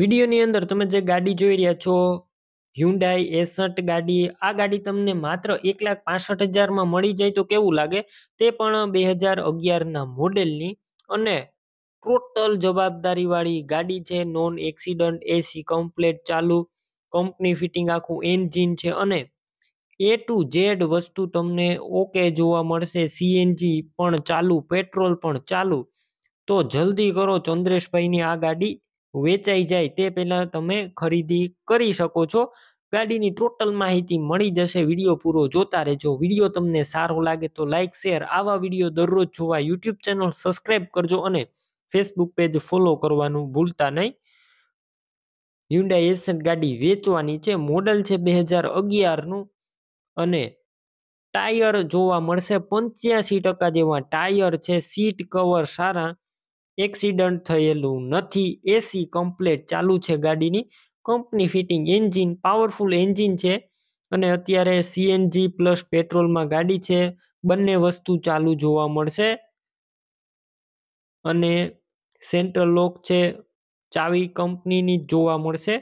વિડીયોની અંદર તમે જે ગાડી જોઈ રહ્યા છો હ્યુન્ડાઈ એસઠ ગાડી આ ગાડી તમને માત્ર એક લાખ પાસઠ હજારમાં મળી જાય તો કેવું લાગે તે પણ બે હજાર અગિયારના મોડેલની અને ટોટલ જવાબદારીવાળી ગાડી છે નોન એક્સિડન્ટ એસી કમ્પ્લેટ ચાલુ કંપની ફિટિંગ આખું એન્જિન છે અને એ ટુ ઝેડ વસ્તુ તમને ઓકે જોવા મળશે સીએનજી પણ ચાલુ પેટ્રોલ પણ ચાલુ તો જલ્દી કરો ચંદ્રેશભાઈની આ ગાડી વેચાઈ જાય તે પહેલાં તમે ખરીદી કરી શકો છો ગાડીની ટોટલ માહિતી મળી જશે વિડીયો પૂરો જોતા રહેજો વિડીયો તમને સારો લાગે તો લાઇક શેર આવા વિડીયો દરરોજ જોવા યુટ્યુબ ચેનલ સબસ્ક્રાઈબ કરજો અને ફેસબુક પેજ ફોલો કરવાનું ભૂલતા નહીં હ્યુન્ડાઈ એસેન્ટ ગાડી વેચવાની છે મોડલ છે બે હજાર અગિયારનું અને ટાયર જોવા મળશે પંચ્યાસી ટકા જેવા ટાયર છે સીટ કવર સારા એક્સિડન્ટ થયેલું નથી એસી કમ્પ્લેટ ચાલુ છે ગાડીની company fitting engine powerful engine છે અને અત્યારે સીએનજી પ્લસ પેટ્રોલમાં ગાડી છે બંને વસ્તુ ચાલુ જોવા મળશે અને સેન્ટ્રલ લોક છે ચાવી કંપનીની જોવા મળશે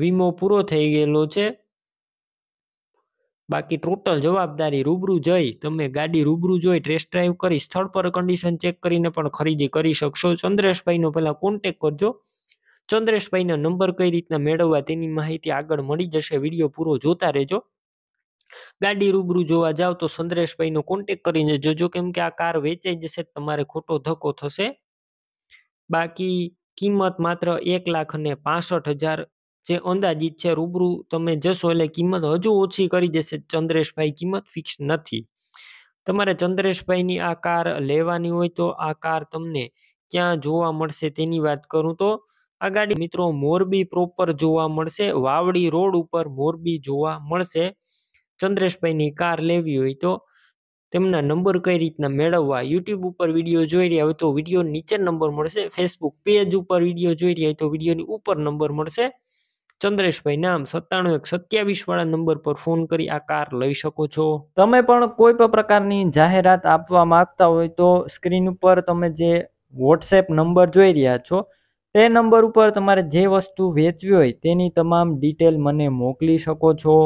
વીમો પૂરો થઈ ગયેલો છે બાકી ટોટલ જવાબદારી રૂબરૂ જઈ તમે ગાડી રૂબરૂ જોઈ ટેસ્ટ ડ્રાઈવ કરી સ્થળ પર કન્ડિશન ચેક કરીને પણ ખરીદી કરી શકશો ચંદ્રેશભાઈનો પહેલાં કોન્ટેક કરજો ચંદ્રેશભાઈનો નંબર કઈ રીતના મેળવવા તેની માહિતી આગળ મળી જશે વિડીયો પૂરો જોતા રહેજો ગાડી રૂબરૂ જોવા જાઓ તો ચંદ્રેશભાઈનો કોન્ટેક કરીને જોજો કેમ કે આ કાર વેચાઈ જશે તમારે ખોટો ધક્કો થશે બાકી કિંમત માત્ર એક લાખ અને પાસઠ હજાર જે અંદાજિત છે રૂબરૂ તમે જશો એટલે કિંમત હજુ ઓછી કરી દેશે ચંદ્રેશભાઈ કિંમત ફિક્સ નથી તમારે ચંદ્રેશભાઈની આ કાર લેવાની હોય તો આ કાર તમને ક્યાં જોવા મળશે તેની વાત કરું તો આ ગાડી મિત્રો મોરબી પ્રોપર જોવા મળશે વાવડી રોડ ઉપર મોરબી જોવા મળશે ચંદ્રેશભાઈની કાર લેવી હોય તો તેમના નંબર કઈ રીતના મેળવવા યુટ્યુબ ઉપર વિડીયો જોઈ રહ્યા હોય તો વિડીયો નીચે નંબર મળશે ફેસબુક પેજ ઉપર વિડીયો જોઈ રહ્યા હોય તો વિડીયોની ઉપર નંબર મળશે ચંદ્રેશભાઈ નામ સત્તાણું એક સત્યાવીસ વાળા નંબર પર ફોન કરી આ કાર લઈ શકો છો તમે પણ કોઈ પણ પ્રકારની જાહેરાત આપવા માંગતા હોય તો સ્ક્રીન ઉપર તમે જે વોટ્સએપ નંબર જોઈ રહ્યા છો તે નંબર ઉપર તમારે જે વસ્તુ વેચવી હોય તેની તમામ ડિટેલ મને મોકલી શકો છો